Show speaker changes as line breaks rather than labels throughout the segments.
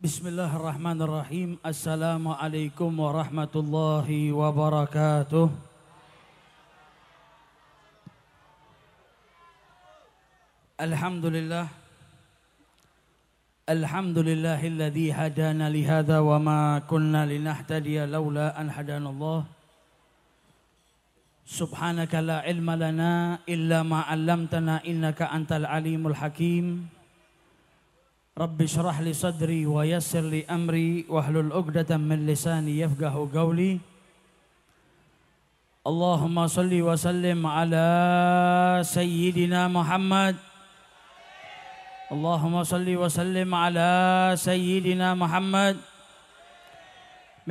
Bismillahirrahmanirrahim. Assalamualaikum warahmatullahi wabarakatuh. Alhamdulillah. Alhamdulillahilladzi hadana li hadza wa ma kunna linahtadiya laula an hadana Subhanaka la ilma lana illa ma 'allamtana innaka antal alimul hakim. رب اشرح لي صدري ويسر لي أمري واحلل عقدة من لساني يفقه قولي اللهم صل وسلم على سيدنا محمد اللهم صل وسلم على سيدنا محمد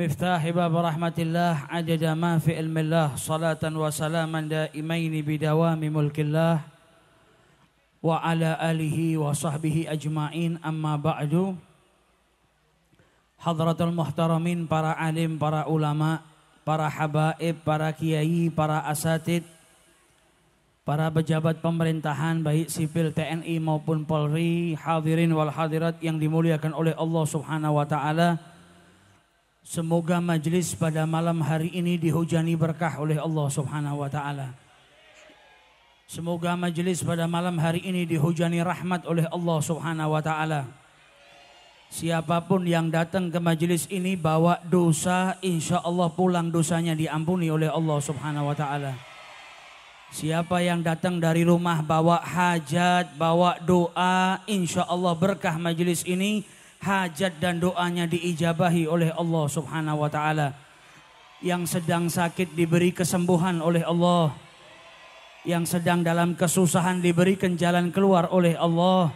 مفتاح باب رحمة الله عدد ما في علم الله صلاة وسلاما دائمين بدوام ملك الله wa ala alihi wa sahbihi ajmain amma ba'du Hadratul muhtaramin para alim, para ulama, para habaib, para kiai, para asatid para pejabat pemerintahan baik sipil TNI maupun Polri, hadirin wal hadirat yang dimuliakan oleh Allah Subhanahu wa taala. Semoga majelis pada malam hari ini dihujani berkah oleh Allah Subhanahu wa taala. Semoga majelis pada malam hari ini dihujani rahmat oleh Allah Subhanahu wa taala. Siapapun yang datang ke majelis ini bawa dosa, insya Allah pulang dosanya diampuni oleh Allah Subhanahu wa taala. Siapa yang datang dari rumah bawa hajat, bawa doa, insya Allah berkah majelis ini hajat dan doanya diijabahi oleh Allah Subhanahu wa taala. Yang sedang sakit diberi kesembuhan oleh Allah yang sedang dalam kesusahan diberikan jalan keluar oleh Allah.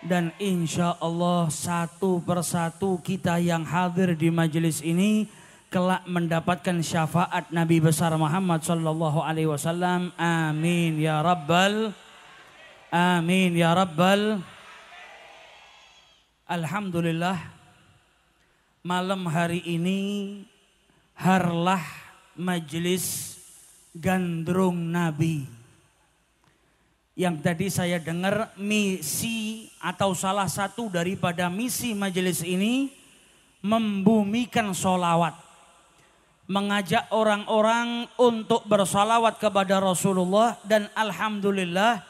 Dan insya Allah satu persatu kita yang hadir di majelis ini kelak mendapatkan syafaat Nabi besar Muhammad sallallahu alaihi wasallam. Amin ya rabbal amin ya rabbal Alhamdulillah malam hari ini harlah majelis gandrung nabi. Yang tadi saya dengar misi atau salah satu daripada misi majelis ini membumikan solawat. Mengajak orang-orang untuk bersolawat kepada Rasulullah dan Alhamdulillah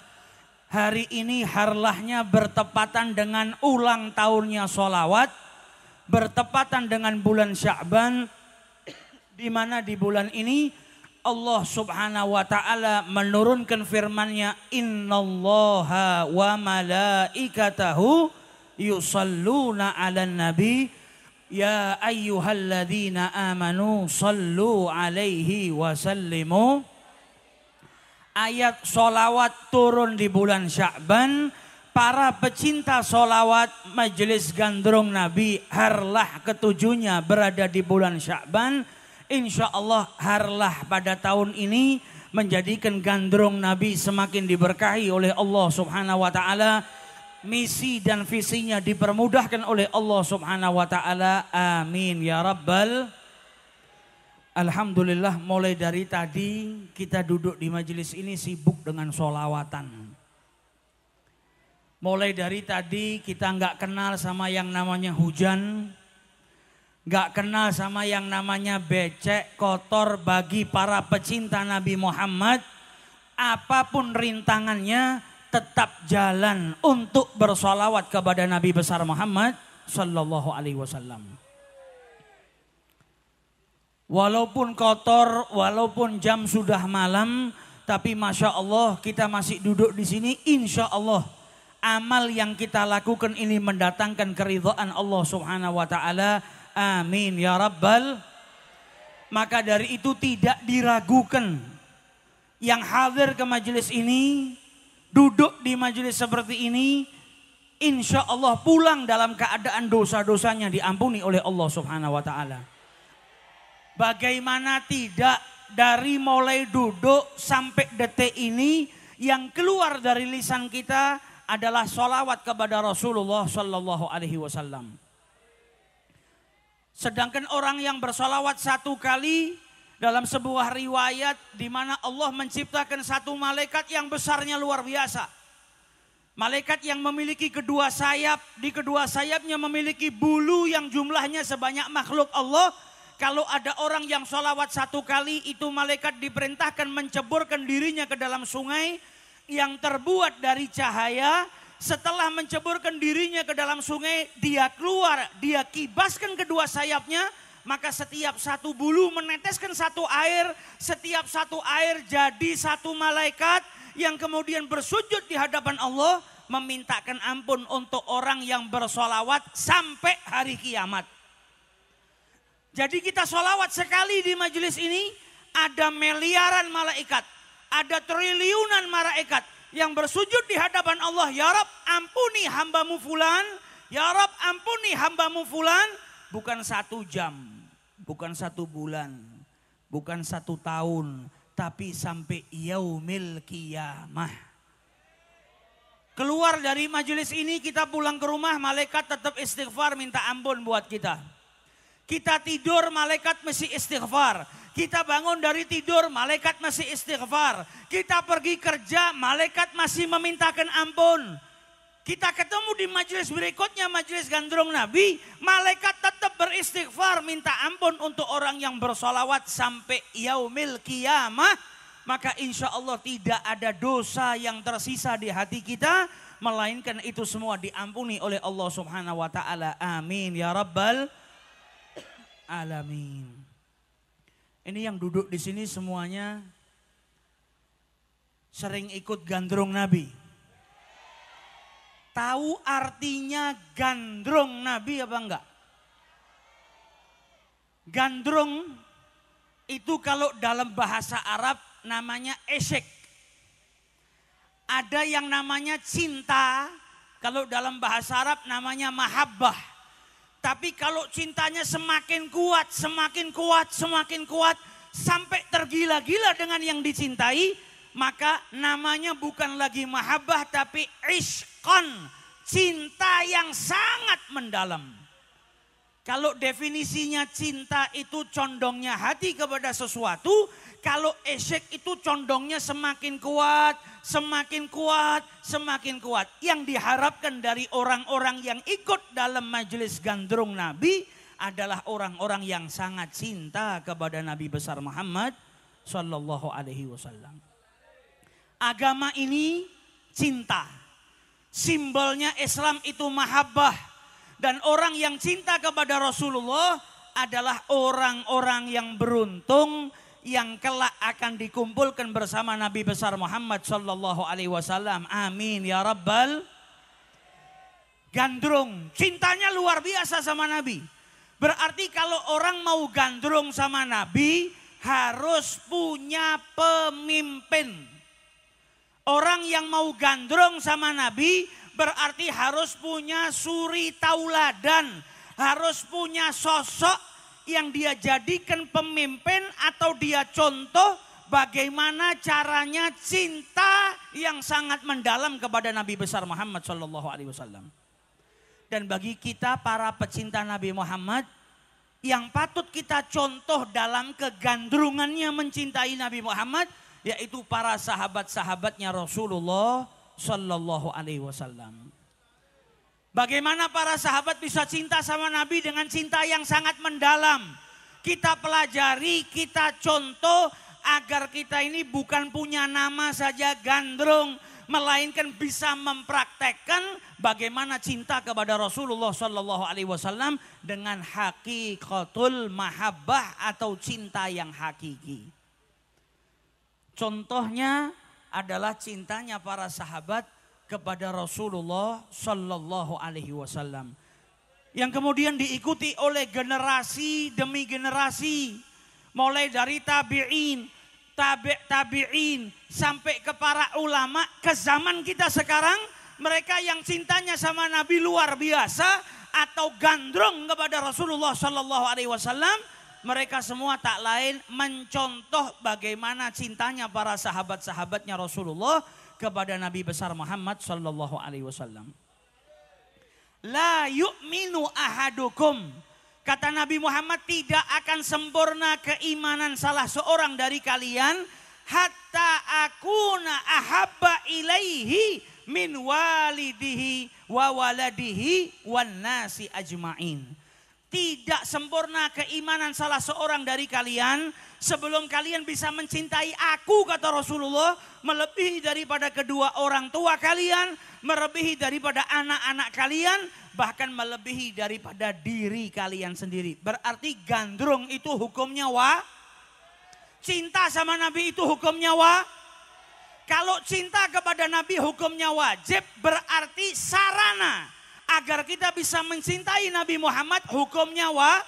hari ini harlahnya bertepatan dengan ulang tahunnya solawat. Bertepatan dengan bulan Sya'ban di mana di bulan ini Allah Subhanahu wa taala menurunkan firman-Nya innallaha wa malaikatahu yusalluna 'alan nabi ya ayyuhalladzina amanu sallu 'alaihi wa sallimu ayat solawat turun di bulan Sya'ban para pecinta solawat majelis gandrung Nabi harlah ketujuhnya berada di bulan Sya'ban Insya Allah harlah pada tahun ini menjadikan gandrung Nabi semakin diberkahi oleh Allah subhanahu wa ta'ala. Misi dan visinya dipermudahkan oleh Allah subhanahu wa ta'ala. Amin ya Rabbal. Alhamdulillah mulai dari tadi kita duduk di majelis ini sibuk dengan solawatan. Mulai dari tadi kita nggak kenal sama yang namanya hujan, gak kenal sama yang namanya becek, kotor bagi para pecinta Nabi Muhammad. Apapun rintangannya tetap jalan untuk bersolawat kepada Nabi besar Muhammad Sallallahu Alaihi Wasallam. Walaupun kotor, walaupun jam sudah malam, tapi masya Allah kita masih duduk di sini. Insya Allah amal yang kita lakukan ini mendatangkan keridhaan Allah Subhanahu Wa Taala Amin ya Rabbal. Maka dari itu tidak diragukan yang hadir ke majelis ini, duduk di majelis seperti ini, insya Allah pulang dalam keadaan dosa-dosanya diampuni oleh Allah Subhanahu wa Ta'ala. Bagaimana tidak dari mulai duduk sampai detik ini yang keluar dari lisan kita adalah solawat kepada Rasulullah Sallallahu Alaihi Wasallam. Sedangkan orang yang bersolawat satu kali dalam sebuah riwayat di mana Allah menciptakan satu malaikat yang besarnya luar biasa. Malaikat yang memiliki kedua sayap, di kedua sayapnya memiliki bulu yang jumlahnya sebanyak makhluk Allah. Kalau ada orang yang sholawat satu kali itu malaikat diperintahkan menceburkan dirinya ke dalam sungai yang terbuat dari cahaya setelah menceburkan dirinya ke dalam sungai, dia keluar, dia kibaskan kedua sayapnya, maka setiap satu bulu meneteskan satu air, setiap satu air jadi satu malaikat yang kemudian bersujud di hadapan Allah, memintakan ampun untuk orang yang bersolawat sampai hari kiamat. Jadi kita solawat sekali di majelis ini, ada miliaran malaikat, ada triliunan malaikat, yang bersujud di hadapan Allah, Ya Rab ampuni hambamu fulan, Ya Rab ampuni hambamu fulan, bukan satu jam, bukan satu bulan, bukan satu tahun, tapi sampai yaumil kiamah. Keluar dari majelis ini kita pulang ke rumah, malaikat tetap istighfar minta ampun buat kita. Kita tidur, malaikat mesti istighfar. Kita bangun dari tidur, malaikat masih istighfar. Kita pergi kerja, malaikat masih memintakan ampun. Kita ketemu di majelis berikutnya, majelis gandrung Nabi. Malaikat tetap beristighfar, minta ampun untuk orang yang bersolawat sampai yaumil kiamah. Maka insya Allah tidak ada dosa yang tersisa di hati kita. Melainkan itu semua diampuni oleh Allah subhanahu wa ta'ala. Amin ya rabbal alamin. Ini yang duduk di sini semuanya sering ikut gandrung Nabi. Tahu artinya gandrung Nabi apa enggak? Gandrung itu kalau dalam bahasa Arab namanya esek. Ada yang namanya cinta, kalau dalam bahasa Arab namanya mahabbah. Tapi kalau cintanya semakin kuat, semakin kuat, semakin kuat, sampai tergila-gila dengan yang dicintai, maka namanya bukan lagi mahabbah tapi iskon, cinta yang sangat mendalam. Kalau definisinya cinta itu condongnya hati kepada sesuatu, kalau Esek itu condongnya semakin kuat, semakin kuat, semakin kuat. Yang diharapkan dari orang-orang yang ikut dalam majelis gandrung Nabi adalah orang-orang yang sangat cinta kepada Nabi besar Muhammad sallallahu Alaihi Wasallam. Agama ini cinta. Simbolnya Islam itu mahabbah. Dan orang yang cinta kepada Rasulullah adalah orang-orang yang beruntung yang kelak akan dikumpulkan bersama Nabi besar Muhammad shallallahu alaihi wasallam. Amin ya rabbal gandrung. Cintanya luar biasa sama Nabi. Berarti kalau orang mau gandrung sama Nabi harus punya pemimpin. Orang yang mau gandrung sama Nabi berarti harus punya suri tauladan. Harus punya sosok yang dia jadikan pemimpin atau dia contoh bagaimana caranya cinta yang sangat mendalam kepada Nabi besar Muhammad Shallallahu Alaihi Wasallam. Dan bagi kita para pecinta Nabi Muhammad yang patut kita contoh dalam kegandrungannya mencintai Nabi Muhammad yaitu para sahabat-sahabatnya Rasulullah Shallallahu Alaihi Wasallam. Bagaimana para sahabat bisa cinta sama Nabi dengan cinta yang sangat mendalam. Kita pelajari, kita contoh agar kita ini bukan punya nama saja gandrung. Melainkan bisa mempraktekkan bagaimana cinta kepada Rasulullah Sallallahu Alaihi Wasallam dengan hakikatul mahabbah atau cinta yang hakiki. Contohnya adalah cintanya para sahabat kepada Rasulullah Sallallahu Alaihi Wasallam. Yang kemudian diikuti oleh generasi demi generasi. Mulai dari tabi'in, tabi' tabi'in, sampai ke para ulama ke zaman kita sekarang. Mereka yang cintanya sama Nabi luar biasa atau gandrung kepada Rasulullah Sallallahu Alaihi Wasallam. Mereka semua tak lain mencontoh bagaimana cintanya para sahabat-sahabatnya Rasulullah kepada Nabi besar Muhammad sallallahu alaihi wasallam. La yu'minu ahadukum. Kata Nabi Muhammad tidak akan sempurna keimanan salah seorang dari kalian hatta akuna ahabba ilaihi min walidihi wa waladihi wan nasi ajmain tidak sempurna keimanan salah seorang dari kalian sebelum kalian bisa mencintai aku kata Rasulullah melebihi daripada kedua orang tua kalian, melebihi daripada anak-anak kalian, bahkan melebihi daripada diri kalian sendiri. Berarti gandrung itu hukumnya wa cinta sama Nabi itu hukumnya wa kalau cinta kepada Nabi hukumnya wajib berarti sarana agar kita bisa mencintai Nabi Muhammad hukumnya wa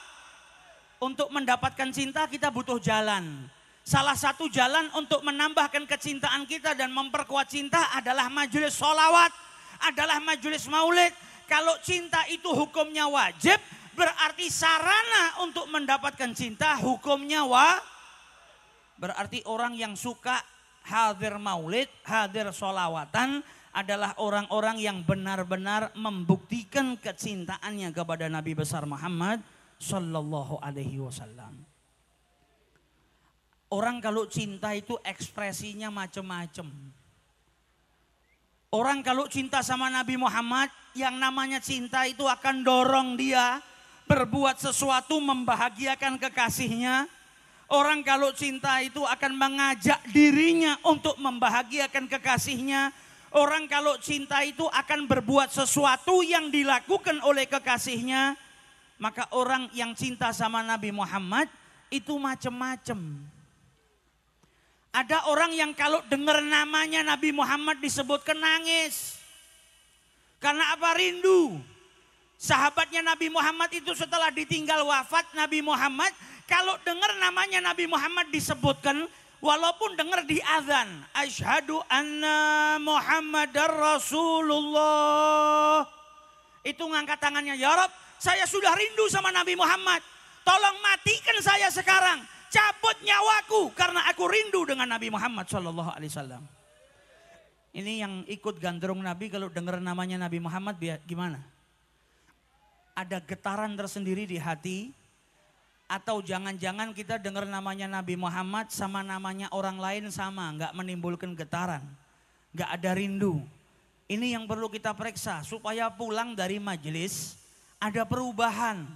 untuk mendapatkan cinta kita butuh jalan. Salah satu jalan untuk menambahkan kecintaan kita dan memperkuat cinta adalah majelis solawat, adalah majelis maulid. Kalau cinta itu hukumnya wajib, berarti sarana untuk mendapatkan cinta hukumnya wa berarti orang yang suka hadir maulid, hadir solawatan, adalah orang-orang yang benar-benar membuktikan kecintaannya kepada Nabi besar Muhammad Sallallahu Alaihi Wasallam. Orang kalau cinta itu ekspresinya macam-macam. Orang kalau cinta sama Nabi Muhammad, yang namanya cinta itu akan dorong dia berbuat sesuatu membahagiakan kekasihnya. Orang kalau cinta itu akan mengajak dirinya untuk membahagiakan kekasihnya Orang kalau cinta itu akan berbuat sesuatu yang dilakukan oleh kekasihnya. Maka orang yang cinta sama Nabi Muhammad itu macam-macam. Ada orang yang kalau dengar namanya Nabi Muhammad disebut kenangis. Karena apa rindu? Sahabatnya Nabi Muhammad itu setelah ditinggal wafat Nabi Muhammad. Kalau dengar namanya Nabi Muhammad disebutkan walaupun dengar di azan asyhadu anna muhammadar rasulullah itu ngangkat tangannya ya Rob saya sudah rindu sama Nabi Muhammad tolong matikan saya sekarang cabut nyawaku karena aku rindu dengan Nabi Muhammad sallallahu Alaihi Wasallam ini yang ikut gandrung Nabi kalau dengar namanya Nabi Muhammad gimana ada getaran tersendiri di hati atau jangan-jangan kita dengar namanya Nabi Muhammad sama namanya orang lain sama, nggak menimbulkan getaran, nggak ada rindu. Ini yang perlu kita periksa supaya pulang dari majelis ada perubahan.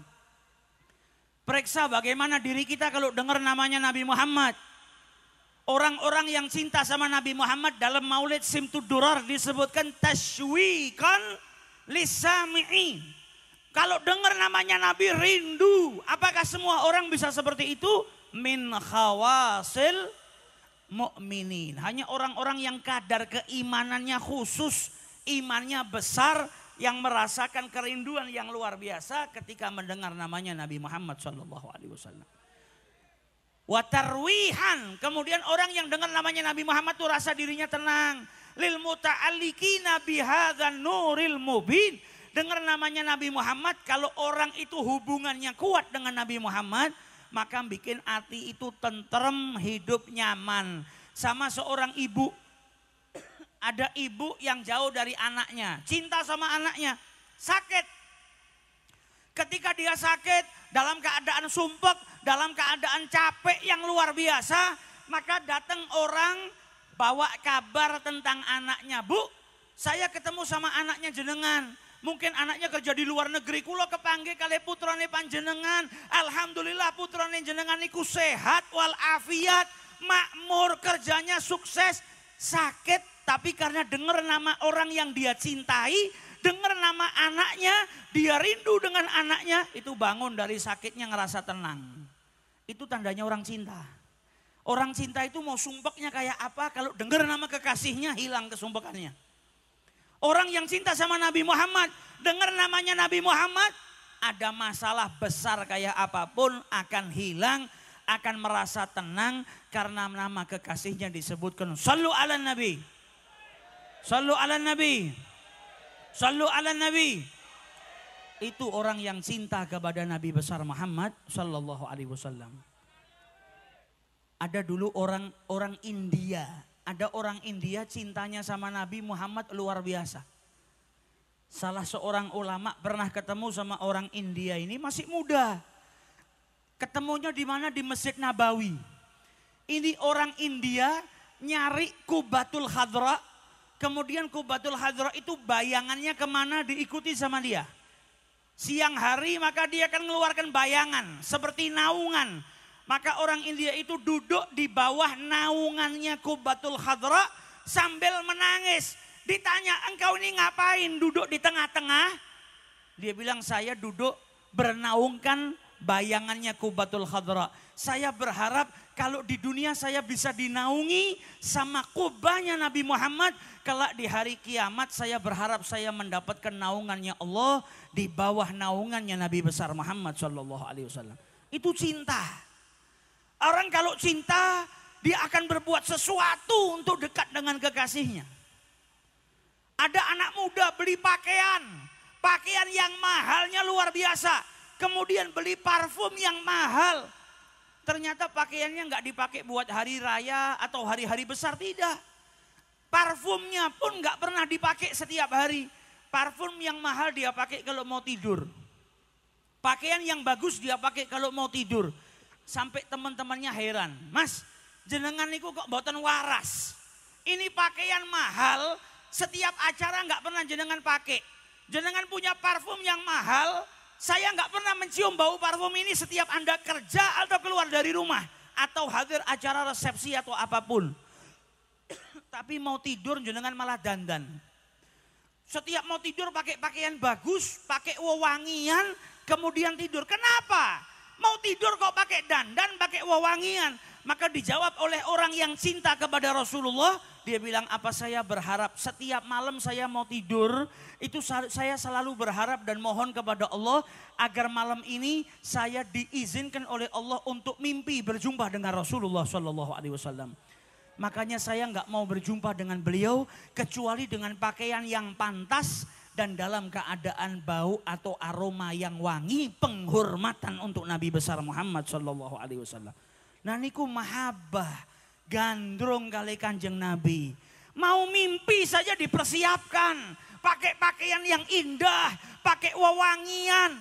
Periksa bagaimana diri kita kalau dengar namanya Nabi Muhammad. Orang-orang yang cinta sama Nabi Muhammad dalam maulid simtud durar disebutkan tashwikan lisami'i kalau dengar namanya Nabi rindu, apakah semua orang bisa seperti itu? Min khawasil mu'minin. Hanya orang-orang yang kadar keimanannya khusus, imannya besar, yang merasakan kerinduan yang luar biasa ketika mendengar namanya Nabi Muhammad SAW. Watarwihan, kemudian orang yang dengar namanya Nabi Muhammad tuh rasa dirinya tenang. Lil muta'allikina bihadzan nuril mubin dengar namanya Nabi Muhammad, kalau orang itu hubungannya kuat dengan Nabi Muhammad, maka bikin hati itu tentrem, hidup nyaman. Sama seorang ibu, ada ibu yang jauh dari anaknya, cinta sama anaknya, sakit. Ketika dia sakit, dalam keadaan sumpek, dalam keadaan capek yang luar biasa, maka datang orang bawa kabar tentang anaknya. Bu, saya ketemu sama anaknya jenengan Mungkin anaknya kerja di luar negeri. Kulo kepangge kali putrane panjenengan. Alhamdulillah putrane jenengan iku sehat walafiat. Makmur kerjanya sukses. Sakit tapi karena dengar nama orang yang dia cintai, dengar nama anaknya, dia rindu dengan anaknya, itu bangun dari sakitnya ngerasa tenang. Itu tandanya orang cinta. Orang cinta itu mau sumpeknya kayak apa kalau dengar nama kekasihnya hilang kesumpekannya. Orang yang cinta sama Nabi Muhammad, dengar namanya Nabi Muhammad, ada masalah besar kayak apapun akan hilang, akan merasa tenang karena nama kekasihnya disebutkan. Sallu ala Nabi. Sallu ala Nabi. Sallu ala Nabi. Itu orang yang cinta kepada Nabi besar Muhammad sallallahu alaihi wasallam. Ada dulu orang orang India ada orang India cintanya sama Nabi Muhammad luar biasa. Salah seorang ulama pernah ketemu sama orang India ini masih muda. Ketemunya di mana di Masjid Nabawi. Ini orang India nyari Kubatul Hadra. Kemudian Kubatul Hadra itu bayangannya kemana diikuti sama dia. Siang hari maka dia akan mengeluarkan bayangan seperti naungan maka orang India itu duduk di bawah naungannya Kubatul Khadra sambil menangis. Ditanya, engkau ini ngapain duduk di tengah-tengah? Dia bilang, saya duduk bernaungkan bayangannya Kubatul Khadra. Saya berharap kalau di dunia saya bisa dinaungi sama kubahnya Nabi Muhammad. Kelak di hari kiamat saya berharap saya mendapatkan naungannya Allah di bawah naungannya Nabi besar Muhammad Shallallahu Alaihi Wasallam. Itu cinta. Orang kalau cinta, dia akan berbuat sesuatu untuk dekat dengan kekasihnya. Ada anak muda beli pakaian, pakaian yang mahalnya luar biasa. Kemudian beli parfum yang mahal. Ternyata pakaiannya nggak dipakai buat hari raya atau hari-hari besar tidak. Parfumnya pun nggak pernah dipakai setiap hari. Parfum yang mahal dia pakai kalau mau tidur. Pakaian yang bagus dia pakai kalau mau tidur Sampai teman-temannya heran. Mas, jenengan niku kok boten waras. Ini pakaian mahal, setiap acara nggak pernah jenengan pakai. Jenengan punya parfum yang mahal, saya nggak pernah mencium bau parfum ini setiap Anda kerja atau keluar dari rumah. Atau hadir acara resepsi atau apapun. Tapi mau tidur jenengan malah dandan. Setiap mau tidur pakai pakaian bagus, pakai wewangian, kemudian tidur. Kenapa? Mau tidur kok pakai dandan, pakai wewangian. Maka dijawab oleh orang yang cinta kepada Rasulullah. Dia bilang apa saya berharap setiap malam saya mau tidur. Itu saya selalu berharap dan mohon kepada Allah. Agar malam ini saya diizinkan oleh Allah untuk mimpi berjumpa dengan Rasulullah Shallallahu Alaihi Wasallam. Makanya saya nggak mau berjumpa dengan beliau kecuali dengan pakaian yang pantas dan dalam keadaan bau atau aroma yang wangi penghormatan untuk Nabi besar Muhammad Shallallahu Alaihi Wasallam. Nah niku mahabbah gandrung kali kanjeng Nabi. Mau mimpi saja dipersiapkan. Pakai pakaian yang indah, pakai wewangian.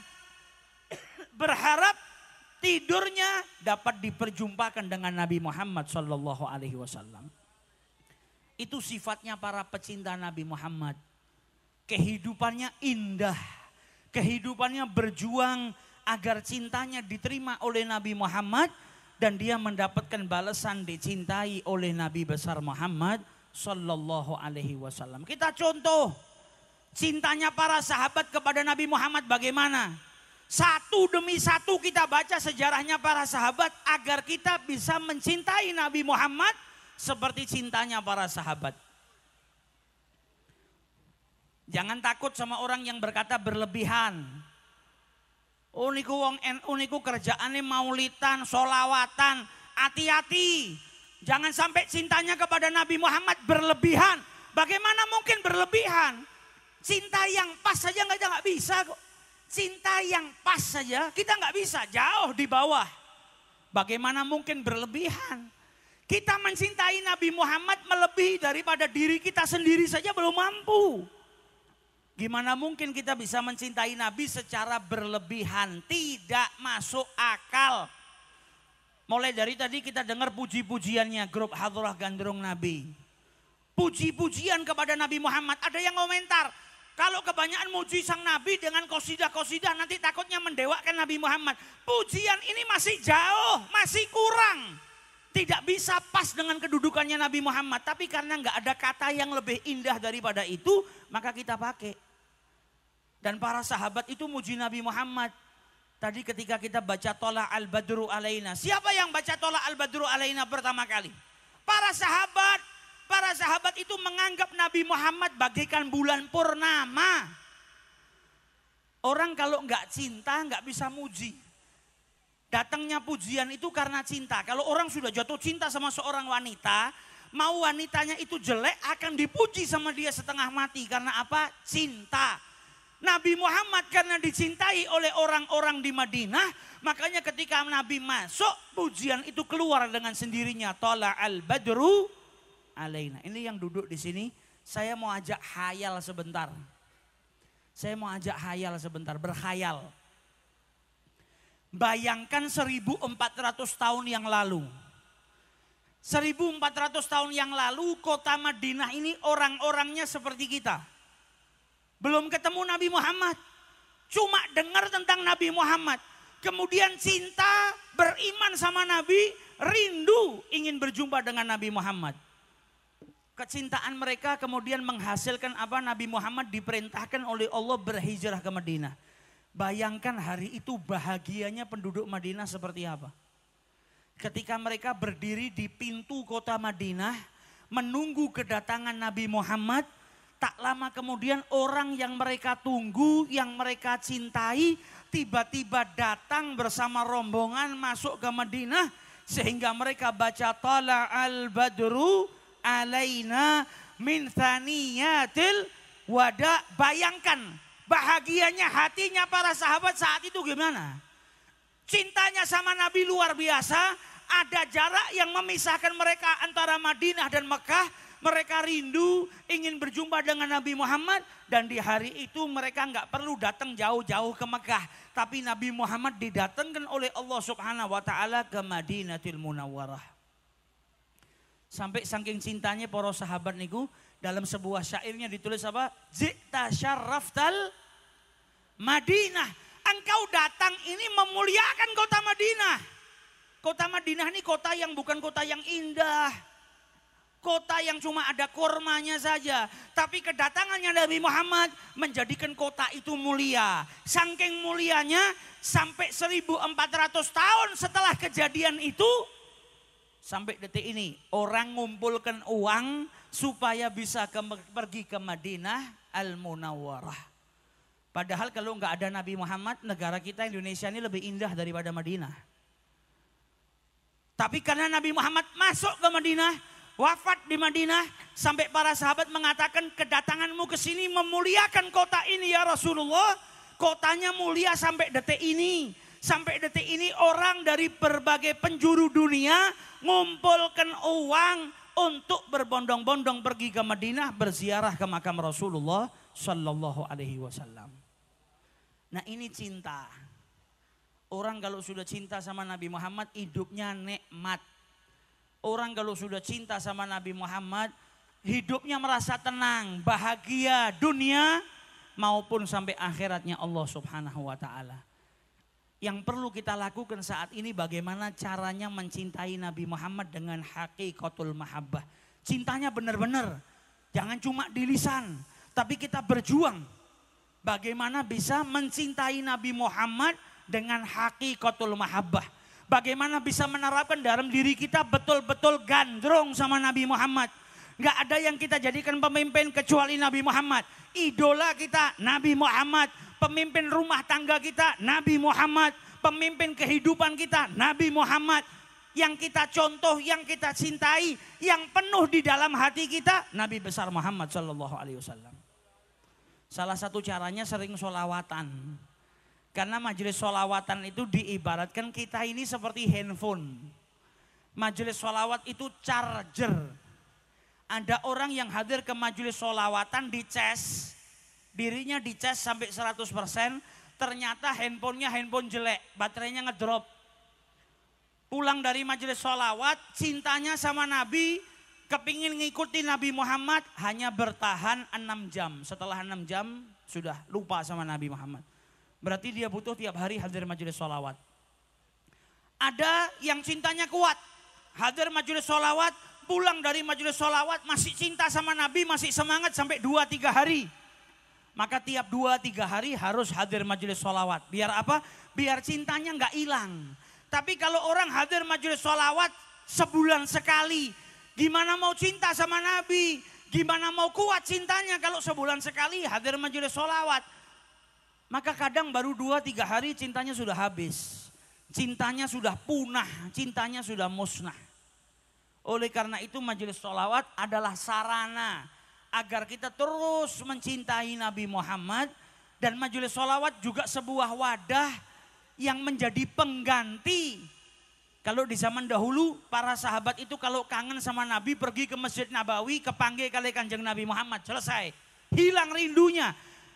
Berharap tidurnya dapat diperjumpakan dengan Nabi Muhammad Shallallahu Alaihi Wasallam. Itu sifatnya para pecinta Nabi Muhammad kehidupannya indah, kehidupannya berjuang agar cintanya diterima oleh Nabi Muhammad dan dia mendapatkan balasan dicintai oleh Nabi besar Muhammad sallallahu alaihi wasallam. Kita contoh cintanya para sahabat kepada Nabi Muhammad bagaimana? Satu demi satu kita baca sejarahnya para sahabat agar kita bisa mencintai Nabi Muhammad seperti cintanya para sahabat. Jangan takut sama orang yang berkata berlebihan. Uniku oh, wong NU oh, niku kerjaane maulitan, solawatan. Hati-hati. Jangan sampai cintanya kepada Nabi Muhammad berlebihan. Bagaimana mungkin berlebihan? Cinta yang pas saja nggak nggak bisa kok. Cinta yang pas saja kita nggak bisa jauh di bawah. Bagaimana mungkin berlebihan? Kita mencintai Nabi Muhammad melebihi daripada diri kita sendiri saja belum mampu. Gimana mungkin kita bisa mencintai Nabi secara berlebihan? Tidak masuk akal. Mulai dari tadi kita dengar puji-pujiannya grup Hadrah Gandrung Nabi. Puji-pujian kepada Nabi Muhammad. Ada yang komentar, kalau kebanyakan muji sang Nabi dengan kosidah-kosidah nanti takutnya mendewakan Nabi Muhammad. Pujian ini masih jauh, masih kurang. Tidak bisa pas dengan kedudukannya Nabi Muhammad. Tapi karena nggak ada kata yang lebih indah daripada itu, maka kita pakai. Dan para sahabat itu muji Nabi Muhammad. Tadi ketika kita baca tola al-badru alaina. Siapa yang baca tola al-badru alaina pertama kali? Para sahabat. Para sahabat itu menganggap Nabi Muhammad bagaikan bulan purnama. Orang kalau nggak cinta nggak bisa muji. Datangnya pujian itu karena cinta. Kalau orang sudah jatuh cinta sama seorang wanita, mau wanitanya itu jelek akan dipuji sama dia setengah mati karena apa? Cinta. Nabi Muhammad karena dicintai oleh orang-orang di Madinah, makanya ketika Nabi masuk, pujian itu keluar dengan sendirinya. Tola al-badru alaina. Ini yang duduk di sini, saya mau ajak hayal sebentar. Saya mau ajak hayal sebentar, Berhayal. Bayangkan 1400 tahun yang lalu. 1400 tahun yang lalu kota Madinah ini orang-orangnya seperti kita belum ketemu Nabi Muhammad. Cuma dengar tentang Nabi Muhammad. Kemudian cinta, beriman sama Nabi, rindu ingin berjumpa dengan Nabi Muhammad. Kecintaan mereka kemudian menghasilkan apa Nabi Muhammad diperintahkan oleh Allah berhijrah ke Madinah. Bayangkan hari itu bahagianya penduduk Madinah seperti apa. Ketika mereka berdiri di pintu kota Madinah, menunggu kedatangan Nabi Muhammad, Tak lama kemudian orang yang mereka tunggu, yang mereka cintai tiba-tiba datang bersama rombongan masuk ke Madinah sehingga mereka baca tala al badru alaina min thaniyatil wada bayangkan bahagianya hatinya para sahabat saat itu gimana cintanya sama nabi luar biasa ada jarak yang memisahkan mereka antara Madinah dan Mekah mereka rindu ingin berjumpa dengan Nabi Muhammad dan di hari itu mereka nggak perlu datang jauh-jauh ke Mekah, tapi Nabi Muhammad didatangkan oleh Allah Subhanahu wa taala ke Madinatul Munawwarah. Sampai saking cintanya para sahabat niku dalam sebuah syairnya ditulis apa? Zita syarraftal Madinah. Engkau datang ini memuliakan kota Madinah. Kota Madinah ini kota yang bukan kota yang indah kota yang cuma ada kormanya saja. Tapi kedatangannya Nabi Muhammad menjadikan kota itu mulia. Sangking mulianya sampai 1400 tahun setelah kejadian itu sampai detik ini orang ngumpulkan uang supaya bisa ke, pergi ke Madinah Al-Munawwarah. Padahal kalau nggak ada Nabi Muhammad, negara kita Indonesia ini lebih indah daripada Madinah. Tapi karena Nabi Muhammad masuk ke Madinah, wafat di Madinah sampai para sahabat mengatakan kedatanganmu ke sini memuliakan kota ini ya Rasulullah. Kotanya mulia sampai detik ini. Sampai detik ini orang dari berbagai penjuru dunia ngumpulkan uang untuk berbondong-bondong pergi ke Madinah berziarah ke makam Rasulullah Shallallahu Alaihi Wasallam. Nah ini cinta. Orang kalau sudah cinta sama Nabi Muhammad hidupnya nikmat Orang kalau sudah cinta sama Nabi Muhammad, hidupnya merasa tenang, bahagia dunia maupun sampai akhiratnya Allah Subhanahu wa taala. Yang perlu kita lakukan saat ini bagaimana caranya mencintai Nabi Muhammad dengan hakikatul mahabbah. Cintanya benar-benar. Jangan cuma di lisan, tapi kita berjuang bagaimana bisa mencintai Nabi Muhammad dengan hakikatul mahabbah. Bagaimana bisa menerapkan dalam diri kita betul-betul gandrung sama Nabi Muhammad. Gak ada yang kita jadikan pemimpin kecuali Nabi Muhammad. Idola kita Nabi Muhammad. Pemimpin rumah tangga kita Nabi Muhammad. Pemimpin kehidupan kita Nabi Muhammad. Yang kita contoh, yang kita cintai, yang penuh di dalam hati kita Nabi besar Muhammad Shallallahu Alaihi Wasallam. Salah satu caranya sering solawatan. Karena majelis sholawatan itu diibaratkan kita ini seperti handphone. Majelis solawat itu charger. Ada orang yang hadir ke majelis sholawatan di chest. dirinya di chest sampai 100%, ternyata handphonenya handphone jelek, baterainya ngedrop. Pulang dari majelis sholawat. cintanya sama Nabi, kepingin ngikuti Nabi Muhammad, hanya bertahan 6 jam. Setelah 6 jam, sudah lupa sama Nabi Muhammad Berarti dia butuh tiap hari hadir majelis sholawat. Ada yang cintanya kuat. Hadir majelis sholawat, pulang dari majelis sholawat masih cinta sama Nabi, masih semangat sampai dua tiga hari. Maka tiap dua tiga hari harus hadir majelis sholawat. Biar apa? Biar cintanya nggak hilang. Tapi kalau orang hadir majelis sholawat sebulan sekali, gimana mau cinta sama Nabi? Gimana mau kuat cintanya kalau sebulan sekali hadir majelis sholawat? Maka kadang baru dua tiga hari cintanya sudah habis. Cintanya sudah punah, cintanya sudah musnah. Oleh karena itu majelis sholawat adalah sarana agar kita terus mencintai Nabi Muhammad dan majelis sholawat juga sebuah wadah yang menjadi pengganti. Kalau di zaman dahulu para sahabat itu kalau kangen sama Nabi pergi ke Masjid Nabawi kepanggil kali kanjeng Nabi Muhammad selesai. Hilang rindunya.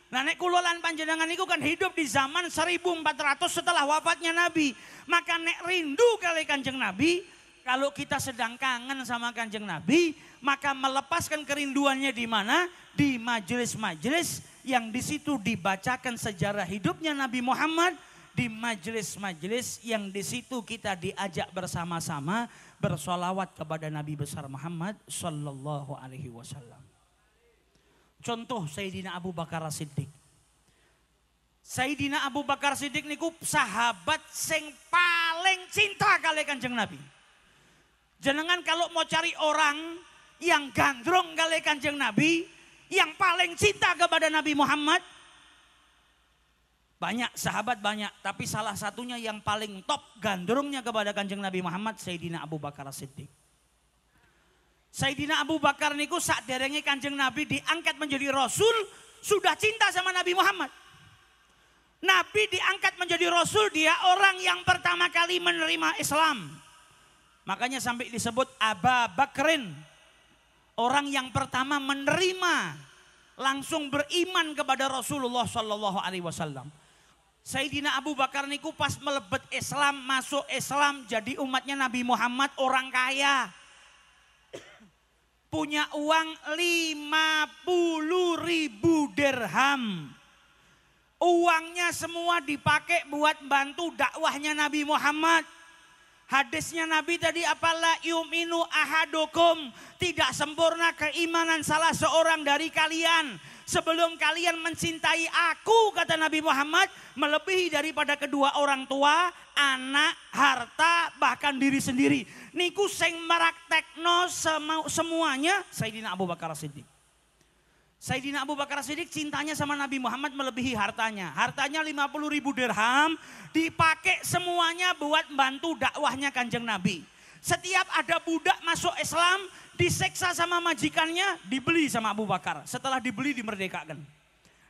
Nah nek kulolan panjenengan itu kan hidup di zaman 1400 setelah wafatnya Nabi. Maka nek rindu kali Kanjeng Nabi, kalau kita sedang kangen sama Kanjeng Nabi, maka melepaskan kerinduannya di mana? Di majelis-majelis yang di situ dibacakan sejarah hidupnya Nabi Muhammad, di majelis-majelis yang di situ kita diajak bersama-sama bersolawat kepada Nabi besar Muhammad Sallallahu Alaihi Wasallam. Contoh Sayyidina Abu Bakar Siddiq. Sayyidina Abu Bakar Siddiq niku sahabat sing paling cinta kali Kanjeng Nabi. Jenengan kalau mau cari orang yang gandrung kali Kanjeng Nabi, yang paling cinta kepada Nabi Muhammad, banyak sahabat banyak, tapi salah satunya yang paling top gandrungnya kepada Kanjeng Nabi Muhammad Sayyidina Abu Bakar Siddiq. Sayyidina Abu Bakar niku saat derengi kanjeng Nabi diangkat menjadi Rasul sudah cinta sama Nabi Muhammad. Nabi diangkat menjadi Rasul dia orang yang pertama kali menerima Islam. Makanya sampai disebut Aba Bakrin. Orang yang pertama menerima langsung beriman kepada Rasulullah Shallallahu Alaihi Wasallam. Sayyidina Abu Bakar niku pas melebet Islam, masuk Islam, jadi umatnya Nabi Muhammad orang kaya punya uang 50 ribu dirham. Uangnya semua dipakai buat bantu dakwahnya Nabi Muhammad. Hadisnya Nabi tadi apalah yuminu ahadukum. Tidak sempurna keimanan salah seorang dari kalian. Sebelum kalian mencintai aku kata Nabi Muhammad. Melebihi daripada kedua orang tua, anak, harta, bahkan diri sendiri niku sing maraktekno semau, semuanya Sayyidina Abu Bakar Siddiq. Sayyidina Abu Bakar Siddiq cintanya sama Nabi Muhammad melebihi hartanya. Hartanya 50 ribu dirham dipakai semuanya buat bantu dakwahnya kanjeng Nabi. Setiap ada budak masuk Islam diseksa sama majikannya dibeli sama Abu Bakar. Setelah dibeli dimerdekakan.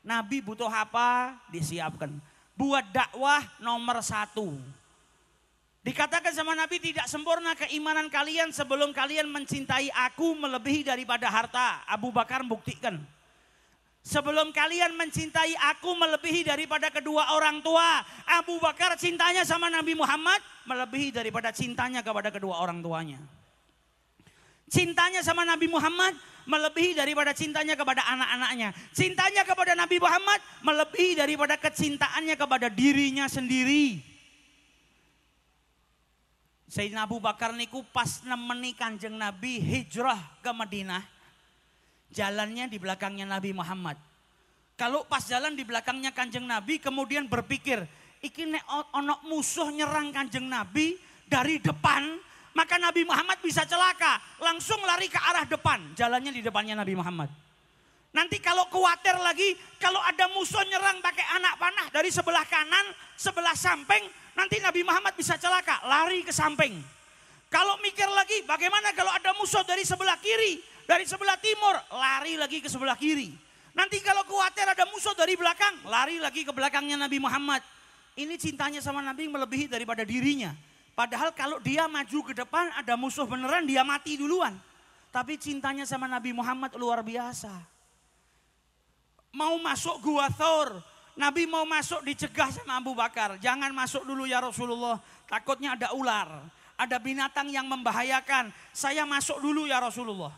Nabi butuh apa disiapkan. Buat dakwah nomor satu Dikatakan sama Nabi tidak sempurna keimanan kalian sebelum kalian mencintai aku melebihi daripada harta. Abu Bakar buktikan. Sebelum kalian mencintai aku melebihi daripada kedua orang tua. Abu Bakar cintanya sama Nabi Muhammad melebihi daripada cintanya kepada kedua orang tuanya. Cintanya sama Nabi Muhammad melebihi daripada cintanya kepada anak-anaknya. Cintanya kepada Nabi Muhammad melebihi daripada kecintaannya kepada dirinya sendiri. Sayyidina Abu Bakar niku pas nemeni kanjeng Nabi hijrah ke Madinah. Jalannya di belakangnya Nabi Muhammad. Kalau pas jalan di belakangnya kanjeng Nabi kemudian berpikir. Iki nek onok musuh nyerang kanjeng Nabi dari depan. Maka Nabi Muhammad bisa celaka. Langsung lari ke arah depan. Jalannya di depannya Nabi Muhammad. Nanti kalau khawatir lagi, kalau ada musuh nyerang pakai anak panah dari sebelah kanan, sebelah samping, Nanti Nabi Muhammad bisa celaka, lari ke samping. Kalau mikir lagi, bagaimana kalau ada musuh dari sebelah kiri, dari sebelah timur, lari lagi ke sebelah kiri. Nanti kalau khawatir ada musuh dari belakang, lari lagi ke belakangnya Nabi Muhammad. Ini cintanya sama Nabi melebihi daripada dirinya. Padahal kalau dia maju ke depan ada musuh beneran dia mati duluan. Tapi cintanya sama Nabi Muhammad luar biasa. Mau masuk gua Thor, Nabi mau masuk dicegah sama Abu Bakar. Jangan masuk dulu ya Rasulullah. Takutnya ada ular. Ada binatang yang membahayakan. Saya masuk dulu ya Rasulullah.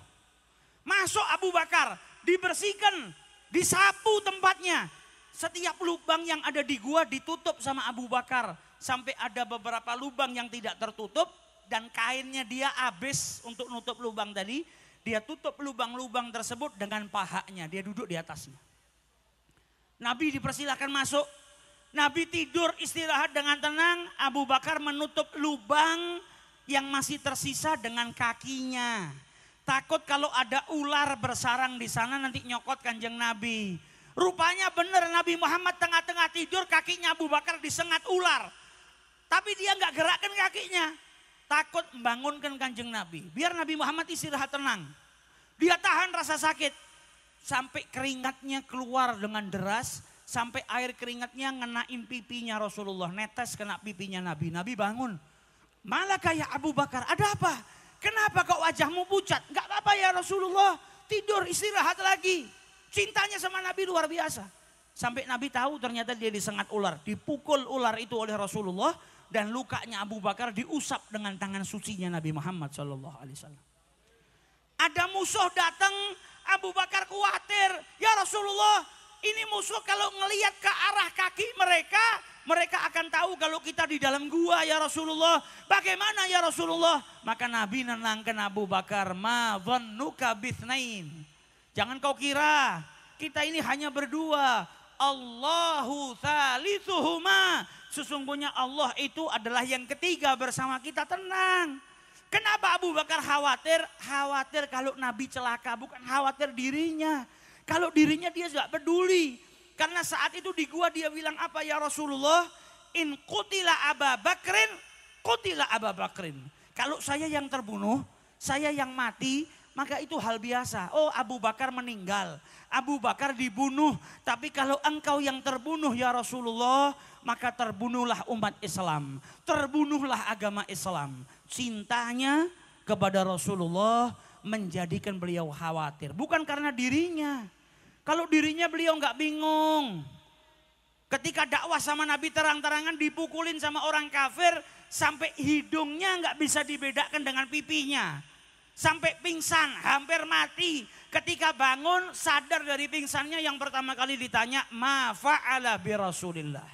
Masuk Abu Bakar. Dibersihkan. Disapu tempatnya. Setiap lubang yang ada di gua ditutup sama Abu Bakar. Sampai ada beberapa lubang yang tidak tertutup. Dan kainnya dia habis untuk nutup lubang tadi. Dia tutup lubang-lubang tersebut dengan pahanya. Dia duduk di atasnya. Nabi dipersilahkan masuk. Nabi tidur istirahat dengan tenang. Abu Bakar menutup lubang yang masih tersisa dengan kakinya. Takut kalau ada ular bersarang di sana nanti nyokot kanjeng Nabi. Rupanya benar Nabi Muhammad tengah-tengah tidur kakinya Abu Bakar disengat ular. Tapi dia nggak gerakkan kakinya. Takut membangunkan kanjeng Nabi. Biar Nabi Muhammad istirahat tenang. Dia tahan rasa sakit sampai keringatnya keluar dengan deras, sampai air keringatnya ngenain pipinya Rasulullah, netes kena pipinya Nabi. Nabi bangun. Malah kayak Abu Bakar, ada apa? Kenapa kok wajahmu pucat? Gak apa-apa ya Rasulullah, tidur istirahat lagi. Cintanya sama Nabi luar biasa. Sampai Nabi tahu ternyata dia disengat ular. Dipukul ular itu oleh Rasulullah. Dan lukanya Abu Bakar diusap dengan tangan sucinya Nabi Muhammad SAW. Ada musuh datang Abu Bakar khawatir, ya Rasulullah ini musuh kalau ngelihat ke arah kaki mereka, mereka akan tahu kalau kita di dalam gua ya Rasulullah. Bagaimana ya Rasulullah? Maka Nabi nenangkan Abu Bakar, ma dhannuka Jangan kau kira kita ini hanya berdua. Allahu thalithuhuma. Sesungguhnya Allah itu adalah yang ketiga bersama kita. Tenang. Kenapa Abu Bakar khawatir? Khawatir kalau Nabi celaka, bukan khawatir dirinya. Kalau dirinya dia juga peduli. Karena saat itu di gua dia bilang apa ya Rasulullah? In kutila Aba Bakrin, kutila Aba Bakrin. Kalau saya yang terbunuh, saya yang mati, maka itu hal biasa. Oh Abu Bakar meninggal, Abu Bakar dibunuh, tapi kalau engkau yang terbunuh ya Rasulullah, maka terbunuhlah umat Islam, terbunuhlah agama Islam. Cintanya kepada Rasulullah menjadikan beliau khawatir. Bukan karena dirinya. Kalau dirinya beliau nggak bingung. Ketika dakwah sama Nabi terang-terangan dipukulin sama orang kafir sampai hidungnya nggak bisa dibedakan dengan pipinya sampai pingsan, hampir mati. Ketika bangun, sadar dari pingsannya yang pertama kali ditanya, "Ma fa'ala bi Rasulillah?"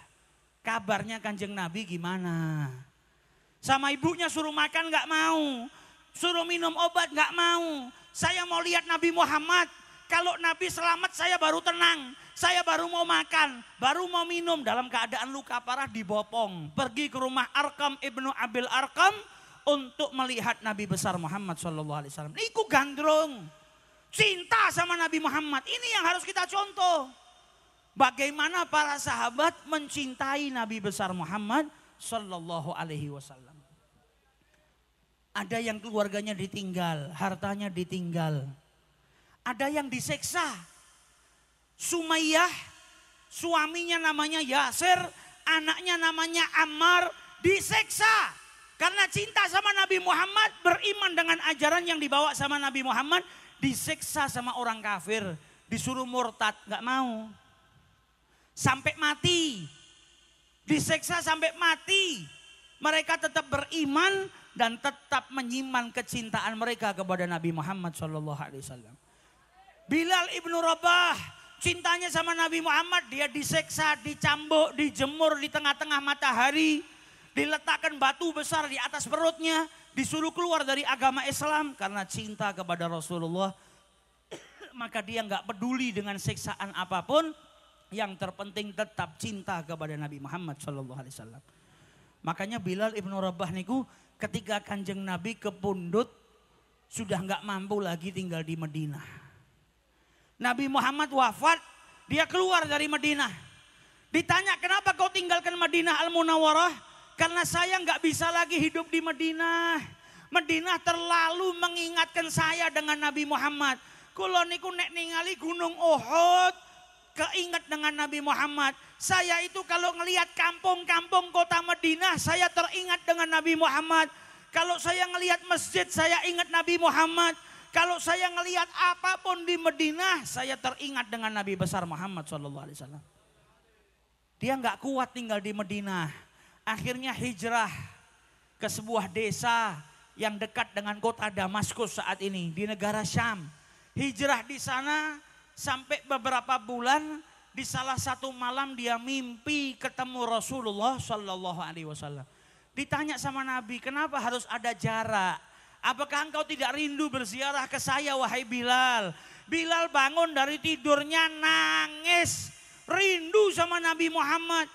Kabarnya Kanjeng Nabi gimana? Sama ibunya suruh makan nggak mau, suruh minum obat nggak mau. Saya mau lihat Nabi Muhammad. Kalau Nabi selamat saya baru tenang. Saya baru mau makan, baru mau minum dalam keadaan luka parah dibopong. Pergi ke rumah Arkam Ibnu Abil Arkam, untuk melihat Nabi besar Muhammad Shallallahu Alaihi Wasallam. Iku gandrung, cinta sama Nabi Muhammad. Ini yang harus kita contoh. Bagaimana para sahabat mencintai Nabi besar Muhammad Shallallahu Alaihi Wasallam. Ada yang keluarganya ditinggal, hartanya ditinggal. Ada yang diseksa. Sumayyah, suaminya namanya Yasir, anaknya namanya Ammar, diseksa karena cinta sama Nabi Muhammad, beriman dengan ajaran yang dibawa sama Nabi Muhammad, disiksa sama orang kafir, disuruh murtad, gak mau. Sampai mati, disiksa sampai mati. Mereka tetap beriman dan tetap menyimpan kecintaan mereka kepada Nabi Muhammad Shallallahu Wasallam. Bilal ibnu Rabah cintanya sama Nabi Muhammad, dia diseksa, dicambuk, dijemur di tengah-tengah matahari Diletakkan batu besar di atas perutnya, disuruh keluar dari agama Islam karena cinta kepada Rasulullah. Maka dia nggak peduli dengan siksaan apapun, yang terpenting tetap cinta kepada Nabi Muhammad Shallallahu Alaihi Wasallam. Makanya Bilal ibnu Rabah niku ketika kanjeng Nabi ke pundut sudah nggak mampu lagi tinggal di Medina. Nabi Muhammad wafat, dia keluar dari Medina. Ditanya kenapa kau tinggalkan Madinah Al Munawwarah? Karena saya nggak bisa lagi hidup di Medina. Medina terlalu mengingatkan saya dengan Nabi Muhammad. Kulo niku nek ningali Gunung Uhud keinget dengan Nabi Muhammad. Saya itu kalau ngelihat kampung-kampung kota Medina, saya teringat dengan Nabi Muhammad. Kalau saya ngelihat masjid, saya ingat Nabi Muhammad. Kalau saya ngelihat apapun di Medina, saya teringat dengan Nabi besar Muhammad Shallallahu Alaihi Wasallam. Dia nggak kuat tinggal di Medina akhirnya hijrah ke sebuah desa yang dekat dengan kota Damaskus saat ini di negara Syam. Hijrah di sana sampai beberapa bulan di salah satu malam dia mimpi ketemu Rasulullah Shallallahu Alaihi Wasallam. Ditanya sama Nabi, kenapa harus ada jarak? Apakah engkau tidak rindu berziarah ke saya wahai Bilal? Bilal bangun dari tidurnya nangis. Rindu sama Nabi Muhammad.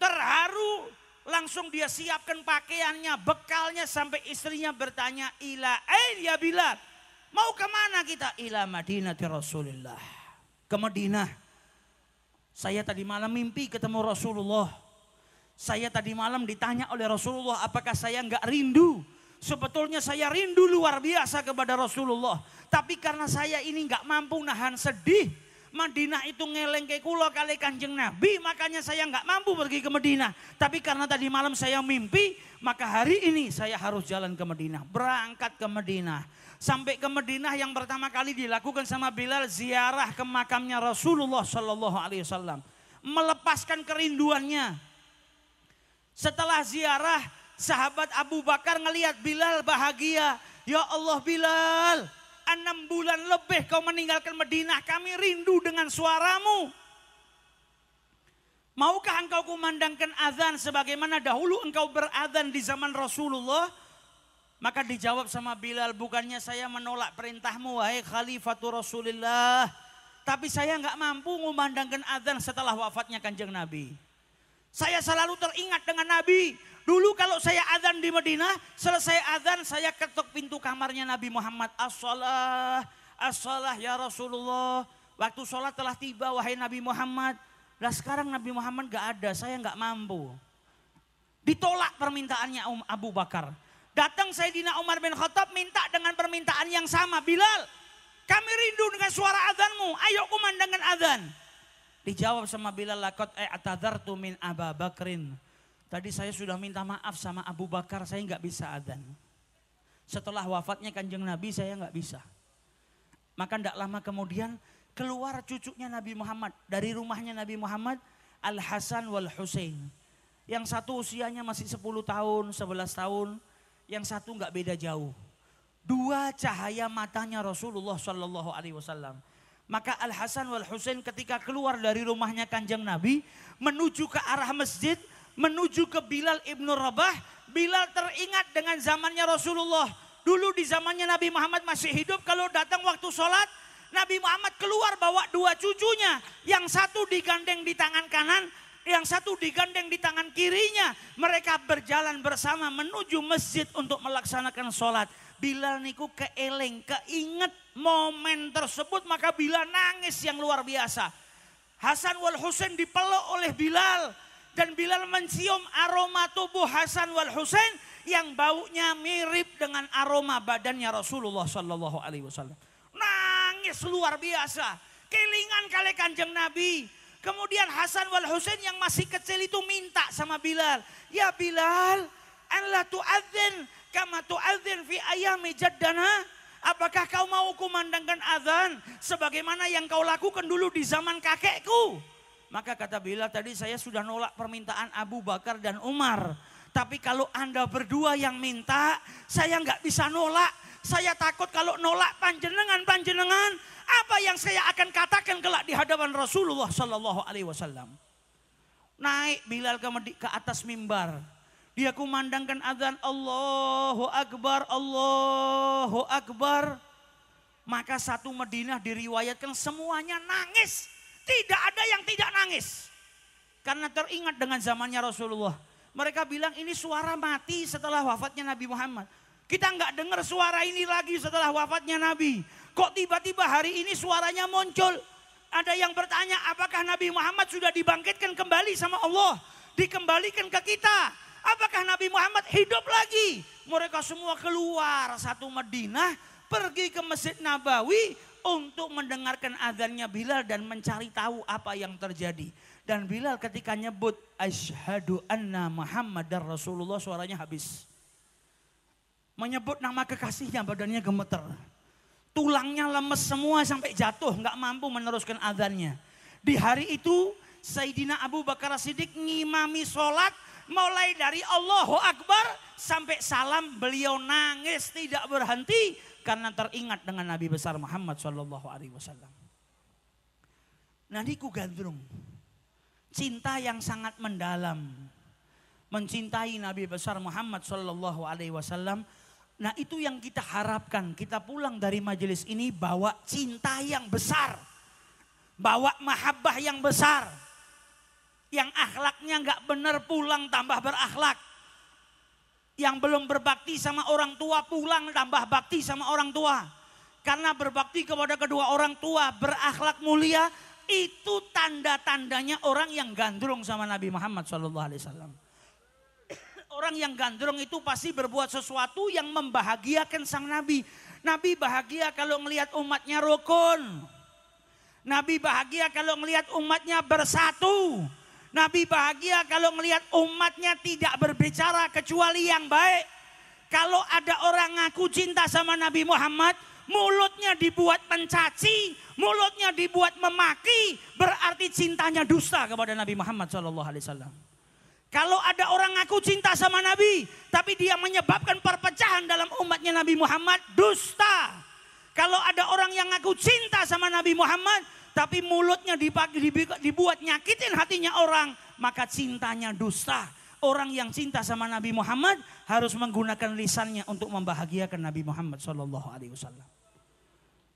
Terharu langsung dia siapkan pakaiannya, bekalnya sampai istrinya bertanya ila eh dia ya bilang Mau kemana kita? Ila Madinah Rasulullah. Ke Madinah. Saya tadi malam mimpi ketemu Rasulullah. Saya tadi malam ditanya oleh Rasulullah apakah saya nggak rindu. Sebetulnya saya rindu luar biasa kepada Rasulullah. Tapi karena saya ini nggak mampu nahan sedih Madinah itu ngeleng ke kulo kali kanjeng Nabi, makanya saya nggak mampu pergi ke Madinah. Tapi karena tadi malam saya mimpi, maka hari ini saya harus jalan ke Madinah, berangkat ke Madinah. Sampai ke Madinah yang pertama kali dilakukan sama Bilal ziarah ke makamnya Rasulullah Shallallahu Alaihi Wasallam, melepaskan kerinduannya. Setelah ziarah, sahabat Abu Bakar ngelihat Bilal bahagia. Ya Allah Bilal, enam bulan lebih kau meninggalkan Madinah, kami rindu dengan suaramu. Maukah engkau kumandangkan azan sebagaimana dahulu engkau berazan di zaman Rasulullah? Maka dijawab sama Bilal, bukannya saya menolak perintahmu wahai khalifatu Rasulullah. Tapi saya nggak mampu memandangkan azan setelah wafatnya kanjeng Nabi. Saya selalu teringat dengan Nabi Dulu kalau saya azan di Medina, selesai azan saya ketuk pintu kamarnya Nabi Muhammad. As-salah, ya Rasulullah. Waktu sholat telah tiba wahai Nabi Muhammad. Lah sekarang Nabi Muhammad gak ada, saya gak mampu. Ditolak permintaannya Um Abu Bakar. Datang Sayyidina Umar bin Khattab minta dengan permintaan yang sama. Bilal, kami rindu dengan suara azanmu. Ayo kumandangkan azan. Dijawab sama Bilal lakot e min Aba Bakrin. Tadi saya sudah minta maaf sama Abu Bakar, saya nggak bisa adan. Setelah wafatnya kanjeng Nabi, saya nggak bisa. Maka tidak lama kemudian keluar cucunya Nabi Muhammad dari rumahnya Nabi Muhammad Al Hasan wal Husain. Yang satu usianya masih 10 tahun, 11 tahun, yang satu nggak beda jauh. Dua cahaya matanya Rasulullah Shallallahu Alaihi Wasallam. Maka Al Hasan wal Husain ketika keluar dari rumahnya kanjeng Nabi menuju ke arah masjid, menuju ke Bilal ibnu Rabah. Bilal teringat dengan zamannya Rasulullah. Dulu di zamannya Nabi Muhammad masih hidup, kalau datang waktu sholat, Nabi Muhammad keluar bawa dua cucunya. Yang satu digandeng di tangan kanan, yang satu digandeng di tangan kirinya. Mereka berjalan bersama menuju masjid untuk melaksanakan sholat. Bilal niku keeling keinget momen tersebut maka Bilal nangis yang luar biasa. Hasan wal Husain dipeluk oleh Bilal. Dan Bilal mencium aroma tubuh Hasan wal Husain yang baunya mirip dengan aroma badannya Rasulullah Shallallahu Alaihi Wasallam. Nangis luar biasa, kelingan kali kanjeng Nabi. Kemudian Hasan wal Husain yang masih kecil itu minta sama Bilal, ya Bilal, Allah tuadzin kama azan fi ayami jaddana Apakah kau mau kumandangkan azan sebagaimana yang kau lakukan dulu di zaman kakekku? Maka kata Bila tadi saya sudah nolak permintaan Abu Bakar dan Umar. Tapi kalau Anda berdua yang minta, saya nggak bisa nolak. Saya takut kalau nolak panjenengan-panjenengan, apa yang saya akan katakan kelak di hadapan Rasulullah Shallallahu Alaihi Wasallam. Naik Bilal ke, atas mimbar, dia kumandangkan azan Allahu Akbar, Allahu Akbar. Maka satu Madinah diriwayatkan semuanya nangis. Tidak ada yang tidak nangis. Karena teringat dengan zamannya Rasulullah. Mereka bilang ini suara mati setelah wafatnya Nabi Muhammad. Kita nggak dengar suara ini lagi setelah wafatnya Nabi. Kok tiba-tiba hari ini suaranya muncul? Ada yang bertanya apakah Nabi Muhammad sudah dibangkitkan kembali sama Allah? Dikembalikan ke kita? Apakah Nabi Muhammad hidup lagi? Mereka semua keluar satu Madinah pergi ke Masjid Nabawi untuk mendengarkan azannya Bilal dan mencari tahu apa yang terjadi. Dan Bilal ketika nyebut asyhadu anna Muhammad dan Rasulullah suaranya habis. Menyebut nama kekasihnya badannya gemeter. Tulangnya lemes semua sampai jatuh nggak mampu meneruskan azannya. Di hari itu Sayyidina Abu Bakar Siddiq ngimami sholat mulai dari Allahu Akbar sampai salam beliau nangis tidak berhenti karena teringat dengan Nabi besar Muhammad Shallallahu Alaihi Wasallam. Nadiku gandrung, cinta yang sangat mendalam, mencintai Nabi besar Muhammad Shallallahu Alaihi Wasallam. Nah itu yang kita harapkan, kita pulang dari majelis ini bawa cinta yang besar, bawa mahabbah yang besar, yang akhlaknya nggak benar pulang tambah berakhlak. Yang belum berbakti sama orang tua pulang tambah bakti sama orang tua. Karena berbakti kepada kedua orang tua berakhlak mulia itu tanda-tandanya orang yang gandrung sama Nabi Muhammad SAW. Orang yang gandrung itu pasti berbuat sesuatu yang membahagiakan sang Nabi. Nabi bahagia kalau melihat umatnya rukun. Nabi bahagia kalau melihat umatnya bersatu. Nabi bahagia kalau melihat umatnya tidak berbicara kecuali yang baik. Kalau ada orang ngaku cinta sama Nabi Muhammad, mulutnya dibuat mencaci, mulutnya dibuat memaki, berarti cintanya dusta kepada Nabi Muhammad Shallallahu Alaihi Wasallam. Kalau ada orang ngaku cinta sama Nabi, tapi dia menyebabkan perpecahan dalam umatnya Nabi Muhammad, dusta. Kalau ada orang yang ngaku cinta sama Nabi Muhammad, tapi mulutnya dibuat nyakitin hatinya orang, maka cintanya dusta. Orang yang cinta sama Nabi Muhammad harus menggunakan lisannya untuk membahagiakan Nabi Muhammad Shallallahu Alaihi Wasallam.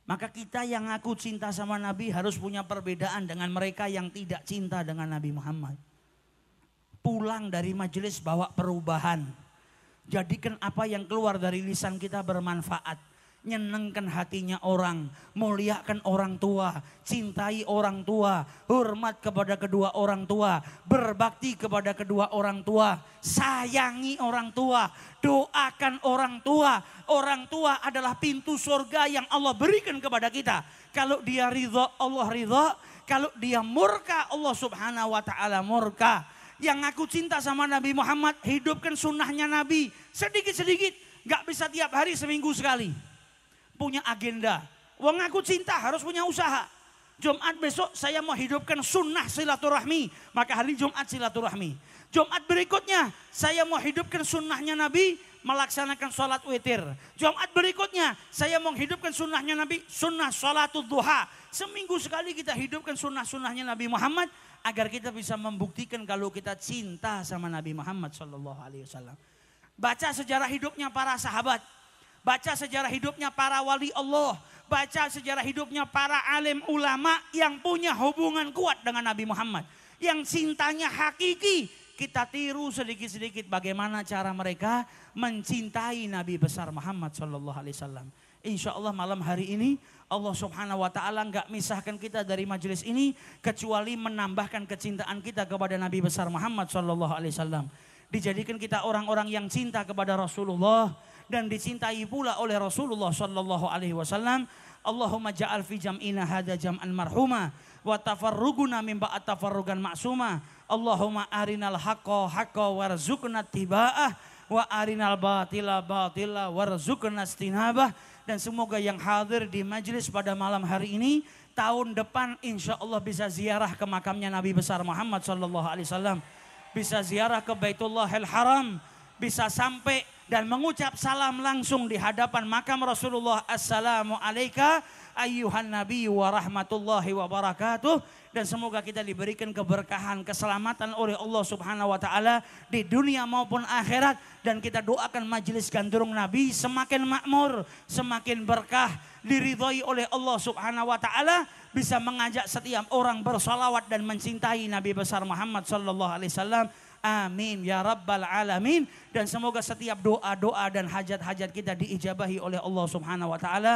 Maka kita yang ngaku cinta sama Nabi harus punya perbedaan dengan mereka yang tidak cinta dengan Nabi Muhammad. Pulang dari majelis bawa perubahan. Jadikan apa yang keluar dari lisan kita bermanfaat nyenengkan hatinya orang, muliakan orang tua, cintai orang tua, hormat kepada kedua orang tua, berbakti kepada kedua orang tua, sayangi orang tua, doakan orang tua. Orang tua adalah pintu surga yang Allah berikan kepada kita. Kalau dia ridho, Allah ridho. Kalau dia murka, Allah subhanahu wa ta'ala murka. Yang aku cinta sama Nabi Muhammad, hidupkan sunnahnya Nabi. Sedikit-sedikit, gak bisa tiap hari seminggu sekali punya agenda. Wong aku cinta harus punya usaha. Jumat besok saya mau hidupkan sunnah silaturahmi. Maka hari Jumat silaturahmi. Jumat berikutnya saya mau hidupkan sunnahnya Nabi melaksanakan sholat witir. Jumat berikutnya saya mau hidupkan sunnahnya Nabi, sunnah sholatul duha. Seminggu sekali kita hidupkan sunnah-sunnahnya Nabi Muhammad agar kita bisa membuktikan kalau kita cinta sama Nabi Muhammad Shallallahu Wasallam. Baca sejarah hidupnya para sahabat. Baca sejarah hidupnya para wali Allah. Baca sejarah hidupnya para alim ulama yang punya hubungan kuat dengan Nabi Muhammad. Yang cintanya hakiki. Kita tiru sedikit-sedikit bagaimana cara mereka mencintai Nabi besar Muhammad Shallallahu Alaihi Wasallam. Insya Allah malam hari ini Allah subhanahu wa ta'ala nggak misahkan kita dari majelis ini kecuali menambahkan kecintaan kita kepada Nabi besar Muhammad Shallallahu Alaihi Wasallam. Dijadikan kita orang-orang yang cinta kepada Rasulullah dan dicintai pula oleh Rasulullah sallallahu alaihi wasallam. Allahumma ja'al fi jam'ina hadha jam'an marhuma wa tafarruguna min ba'at tafarrugan ma'suma. Allahumma arinal haqqo haqqo warzuqna tiba'ah wa arinal batila batila warzuqna stinabah. Dan semoga yang hadir di majelis pada malam hari ini tahun depan insya Allah bisa ziarah ke makamnya Nabi besar Muhammad Sallallahu Alaihi Wasallam, bisa ziarah ke al Haram, bisa sampai dan mengucap salam langsung di hadapan makam Rasulullah Assalamu alaika ayyuhan nabi wa rahmatullahi wa barakatuh dan semoga kita diberikan keberkahan keselamatan oleh Allah Subhanahu wa taala di dunia maupun akhirat dan kita doakan majelis gandrung nabi semakin makmur, semakin berkah, diridhoi oleh Allah Subhanahu wa taala bisa mengajak setiap orang bersolawat dan mencintai Nabi besar Muhammad sallallahu alaihi wasallam Amin ya rabbal alamin dan semoga setiap doa-doa dan hajat-hajat kita diijabahi oleh Allah Subhanahu wa taala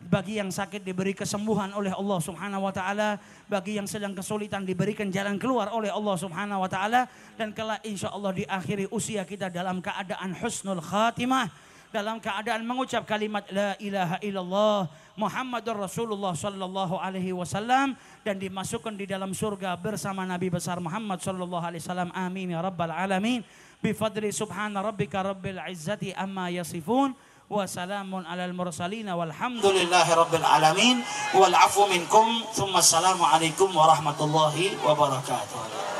bagi yang sakit diberi kesembuhan oleh Allah Subhanahu wa taala, bagi yang sedang kesulitan diberikan jalan keluar oleh Allah Subhanahu wa taala dan kelak Allah diakhiri usia kita dalam keadaan husnul khatimah, dalam keadaan mengucap kalimat la ilaha illallah Muhammadur Rasulullah sallallahu alaihi wasallam dan dimasukkan di dalam surga bersama Nabi besar Muhammad sallallahu alaihi wasallam. Amin ya rabbal alamin. Bifadli subhana rabbika rabbil izzati amma yasifun. وسلام على المرسلين والحمد لله رب العالمين والعفو منكم ثم السلام عليكم ورحمة الله وبركاته